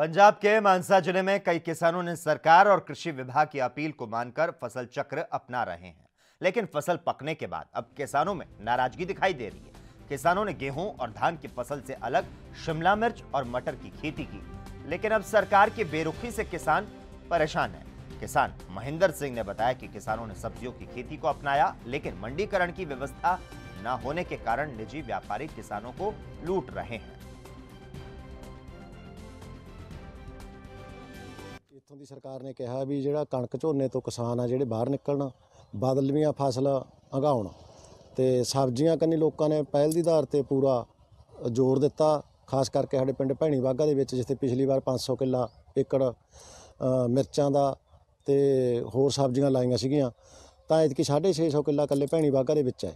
पंजाब के मानसा जिले में कई किसानों ने सरकार और कृषि विभाग की अपील को मानकर फसल चक्र अपना रहे हैं लेकिन फसल पकने के बाद अब किसानों में नाराजगी दिखाई दे रही है किसानों ने गेहूं और धान की फसल से अलग शिमला मिर्च और मटर की खेती की लेकिन अब सरकार की बेरुखी से किसान परेशान है किसान महेंद्र सिंह ने बताया कि किसानों ने सब्जियों की खेती को अपनाया लेकिन मंडीकरण की व्यवस्था न होने के कारण निजी व्यापारी किसानों को लूट रहे हैं ਇੱਥੋਂ ਦੀ ਸਰਕਾਰ ਨੇ ਕਿਹਾ ਵੀ ਜਿਹੜਾ ਕਣਕ ਝੋਨੇ ਤੋਂ ਕਿਸਾਨ ਆ ਜਿਹੜੇ ਬਾਹਰ ਨਿਕਲਣਾ ਬਦਲਵੀਆਂ ਫਸਲਾਂ ਅਗਾਉਣ ਤੇ ਸਬਜ਼ੀਆਂ ਕੰਨੀ ਲੋਕਾਂ ਨੇ ਪਹਿਲ ਦੀ ਆਧਾਰ ਤੇ ਪੂਰਾ ਜ਼ੋਰ ਦਿੱਤਾ ਖਾਸ ਕਰਕੇ ਸਾਡੇ ਪਿੰਡ ਭੈਣੀ ਵਾਗਾ ਦੇ ਵਿੱਚ ਜਿੱਥੇ ਪਿਛਲੀ ਵਾਰ 500 ਕਿੱਲਾ ਏਕੜ ਮਿਰਚਾਂ ਦਾ ਤੇ ਹੋਰ ਸਬਜ਼ੀਆਂ ਲਾਈਆਂ ਸੀਗੀਆਂ ਤਾਂ ਇਤਕੀ 650 ਕਿੱਲਾ ਕੱਲੇ ਭੈਣੀ ਵਾਗਾ ਦੇ ਵਿੱਚ ਹੈ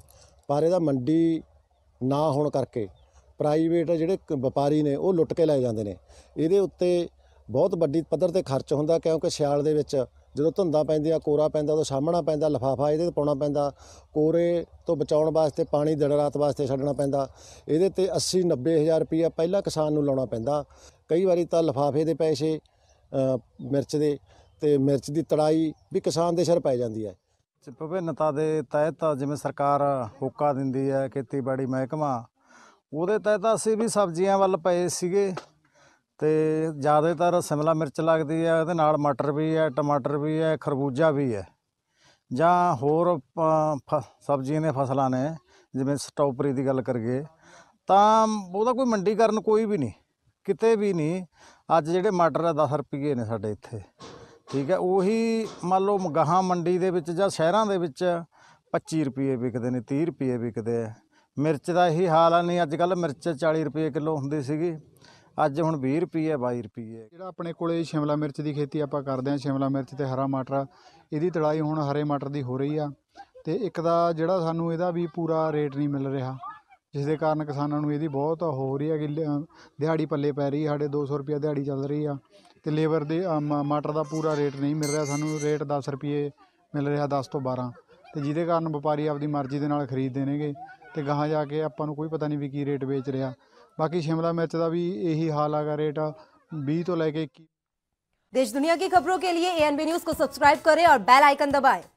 ਪਰ ਇਹਦਾ ਮੰਡੀ ਨਾ ਹੋਣ ਕਰਕੇ ਪ੍ਰਾਈਵੇਟ ਜਿਹੜੇ ਵਪਾਰੀ ਨੇ ਉਹ ਲੁੱਟ ਕੇ ਲੈ ਜਾਂਦੇ ਨੇ ਇਹਦੇ ਉੱਤੇ ਬਹੁਤ ਵੱਡੀ ਪੱਧਰ ਤੇ ਖਰਚ ਹੁੰਦਾ ਕਿਉਂਕਿ ਸਿਆਲ ਦੇ ਵਿੱਚ ਜਦੋਂ ਧੁੰਦਾ ਪੈਂਦੀ ਆ ਕੋਰਾ ਪੈਂਦਾ ਉਹਦਾ ਸਾਹਮਣਾ ਪੈਂਦਾ ਲਫਾਫਾ ਇਹਦੇ ਤੇ ਪਾਉਣਾ ਪੈਂਦਾ ਕੋਰੇ ਤੋਂ ਬਚਾਉਣ ਵਾਸਤੇ ਪਾਣੀ ਦਿਨ ਰਾਤ ਵਾਸਤੇ ਛੱਡਣਾ ਪੈਂਦਾ ਇਹਦੇ ਤੇ 80 90000 ਰੁਪਇਆ ਪਹਿਲਾਂ ਕਿਸਾਨ ਨੂੰ ਲਾਉਣਾ ਪੈਂਦਾ ਕਈ ਵਾਰੀ ਤਾਂ ਲਫਾਫੇ ਦੇ ਪੈਸੇ ਮਿਰਚ ਦੇ ਤੇ ਮਿਰਚ ਦੀ ਤੜਾਈ ਵੀ ਕਿਸਾਨ ਦੇ ਸਿਰ ਪੈ ਜਾਂਦੀ ਹੈ ਵਿਭਿੰਨਤਾ ਦੇ ਤਹਿਤ ਜਿਵੇਂ ਸਰਕਾਰ ਹੋਕਾ ਦਿੰਦੀ ਹੈ ਖੇਤੀਬਾੜੀ ਮਹਿਕਮਾ ਉਹਦੇ ਤਹਿਤ ਅਸੀਂ ਵੀ ਸਬਜ਼ੀਆਂ ਵੱਲ ਪਏ ਸੀਗੇ ਤੇ ਜ਼ਿਆਦਾਤਰ ਸ਼ਿਮਲਾ ਮਿਰਚ ਲੱਗਦੀ ਹੈ ਉਹਦੇ ਨਾਲ ਮਟਰ ਵੀ ਹੈ ਟਮਾਟਰ ਵੀ ਹੈ ਖਰਬੂਜਾ ਵੀ ਹੈ ਜਾਂ ਹੋਰ ਸਬਜ਼ੀਆਂ ਨੇ ਫਸਲਾਂ ਨੇ ਜਿਵੇਂ ਸਟ੍ਰਾਬੇਰੀ ਦੀ ਗੱਲ ਕਰੀਏ ਤਾਂ ਉਹਦਾ ਕੋਈ ਮੰਡੀਕਰਨ ਕੋਈ ਵੀ ਨਹੀਂ ਕਿਤੇ ਵੀ ਨਹੀਂ ਅੱਜ ਜਿਹੜੇ ਮਟਰ ਆ 10 ਰੁਪਏ ਨੇ ਸਾਡੇ ਇੱਥੇ ਠੀਕ ਹੈ ਉਹੀ ਮੰਨ ਲਓ ਗਾਹਾਂ ਮੰਡੀ ਦੇ ਵਿੱਚ ਜਾਂ ਸ਼ਹਿਰਾਂ ਦੇ ਵਿੱਚ 25 ਰੁਪਏ ਵਿਕਦੇ ਨੇ 30 ਰੁਪਏ ਵਿਕਦੇ ਆ ਮਿਰਚ ਦਾ ਇਹੀ ਹਾਲ ਆ ਨਹੀਂ ਅੱਜ ਕੱਲ ਮਿਰਚ 40 ਰੁਪਏ ਕਿਲੋ ਹੁੰਦੀ ਸੀਗੀ ਅੱਜ ਹੁਣ 20 ਰੁਪਏ 22 ਰੁਪਏ ਜਿਹੜਾ ਆਪਣੇ ਕੋਲੇ ਸ਼ਿਮਲਾ ਮਿਰਚ ਦੀ ਖੇਤੀ ਆਪਾਂ ਕਰਦੇ ਆ ਸ਼ਿਮਲਾ ਮਿਰਚ ਤੇ ਹਰਾ ਮਟਰ ਇਹਦੀ ਤੜਾਈ ਹੁਣ ਹਰੇ ਮਟਰ ਦੀ ਹੋ ਰਹੀ ਆ ਤੇ ਇੱਕ ਦਾ ਜਿਹੜਾ ਸਾਨੂੰ ਇਹਦਾ ਵੀ ਪੂਰਾ ਰੇਟ ਨਹੀਂ ਮਿਲ ਰਿਹਾ ਜਿਸ ਦੇ ਕਾਰਨ ਕਿਸਾਨਾਂ ਨੂੰ ਇਹਦੀ ਬਹੁਤ ਹੋ ਰਹੀ ਕਿ ਦਿਹਾੜੀ ਪੱਲੇ ਪੈ ਰਹੀ ਸਾਡੇ 200 ਰੁਪਏ ਦਿਹਾੜੀ ਚੱਲ ਰਹੀ ਆ ਤੇ ਲੇਬਰ ਦੇ ਮਟਰ ਦਾ ਪੂਰਾ ਰੇਟ ਨਹੀਂ ਮਿਲ ਰਿਹਾ ਸਾਨੂੰ ਰੇਟ 10 ਰੁਪਏ ਮਿਲ ਰਿਹਾ 10 ਤੋਂ 12 ਤੇ ਜਿਹਦੇ ਕਾਰਨ ਵਪਾਰੀ ਆਪਦੀ ਮਰਜ਼ੀ ਦੇ ਨਾਲ ਖਰੀਦਦੇ ਨੇਗੇ ਤੇ ਗਾਹਾਂ ਜਾ ਕੇ ਆਪਾਂ ਨੂੰ ਕੋਈ ਪਤਾ ਨਹੀਂ ਵੀ ਕੀ ਰੇਟ ਵੇਚ ਰਿਹਾ ਬਾਕੀ ਸ਼ਿਮਲਾ ਮਿਰਚ ਦਾ ਵੀ ਇਹੀ ਹਾਲ ਹੈਗਾ ਰੇਟ 20 ਤੋਂ ਲੈ ਕੇ 21 ਦੇਸ਼ ਦੁਨੀਆ ਕੀ ਖਬਰੋਂ ਕੇ ਲਈ ਏਐਨਬੀ ਨਿਊਜ਼ ਕੋ ਸਬਸਕ੍ਰਾਈਬ ਕਰੇ ਔਰ ਬੈਲ ਆਈਕਨ ਦਬਾਏ